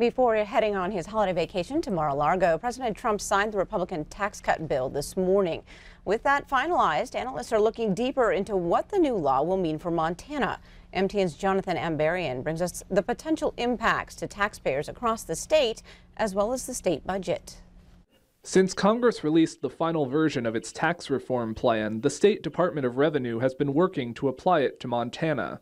Before heading on his holiday vacation to Mar-a-Lago, President Trump signed the Republican tax cut bill this morning. With that finalized, analysts are looking deeper into what the new law will mean for Montana. MTN's Jonathan Ambarian brings us the potential impacts to taxpayers across the state, as well as the state budget. Since Congress released the final version of its tax reform plan, the State Department of Revenue has been working to apply it to Montana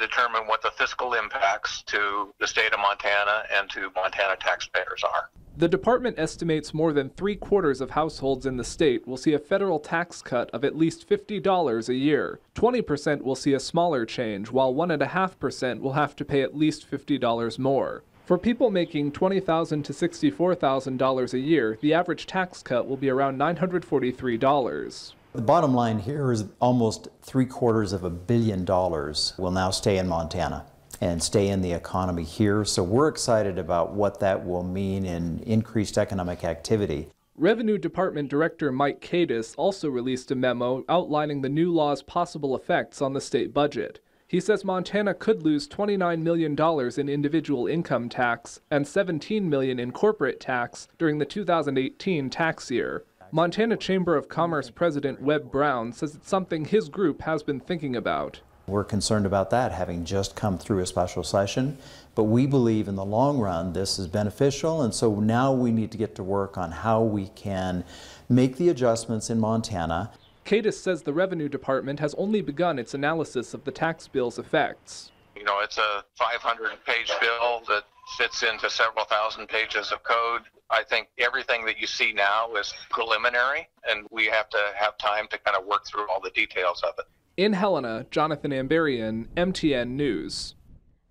determine what the fiscal impacts to the state of Montana and to Montana taxpayers are. The department estimates more than three quarters of households in the state will see a federal tax cut of at least $50 a year. 20% will see a smaller change, while 1.5% will have to pay at least $50 more. For people making $20,000 to $64,000 a year, the average tax cut will be around $943. The bottom line here is almost three quarters of a billion dollars will now stay in Montana and stay in the economy here. So we're excited about what that will mean in increased economic activity. Revenue Department Director Mike Cadis also released a memo outlining the new law's possible effects on the state budget. He says Montana could lose $29 million in individual income tax and $17 million in corporate tax during the 2018 tax year. Montana Chamber of Commerce President Webb Brown says it's something his group has been thinking about. We're concerned about that, having just come through a special session. But we believe in the long run this is beneficial, and so now we need to get to work on how we can make the adjustments in Montana. Cadis says the Revenue Department has only begun its analysis of the tax bill's effects. You know, it's a 500 page bill that fits into several thousand pages of code. I think everything that you see now is preliminary, and we have to have time to kind of work through all the details of it. In Helena, Jonathan Amberian, MTN News.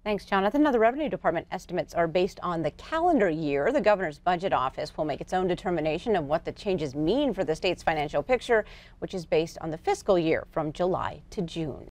Thanks, Jonathan. Now, the Revenue Department estimates are based on the calendar year. The governor's budget office will make its own determination of what the changes mean for the state's financial picture, which is based on the fiscal year from July to June.